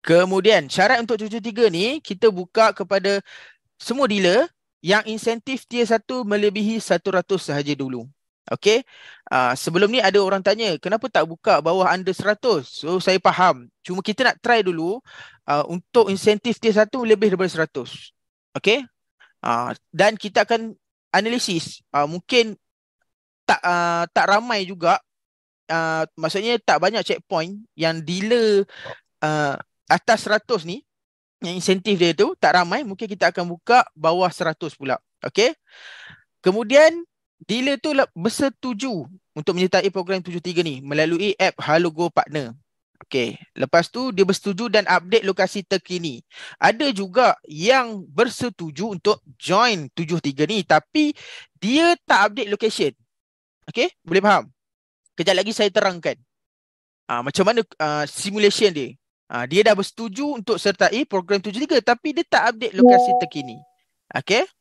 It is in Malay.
Kemudian syarat untuk cucu tiga ni kita buka kepada semua dealer yang insentif tier satu melebihi satu ratus sahaja dulu. Okay. Uh, ah, sebelum ni ada orang tanya kenapa tak buka bawah under seratus? So saya faham. Cuma kita nak try dulu uh, untuk insentif tier satu lebih daripada seratus. Okay. Uh, ah, dan kita akan analisis uh, mungkin tak uh, tak ramai juga uh, maksudnya tak banyak checkpoint yang dealer uh, atas 100 ni yang insentif dia tu tak ramai mungkin kita akan buka bawah 100 pula okey kemudian dealer tu bersetuju untuk menyertai program 73 ni melalui app Halogo Partner okey lepas tu dia bersetuju dan update lokasi terkini ada juga yang bersetuju untuk join 73 ni tapi dia tak update location okey boleh faham kejap lagi saya terangkan Uh, macam mana uh, simulation dia Uh, dia dah bersetuju untuk sertai program 73 tapi dia tak update lokasi terkini. Okay.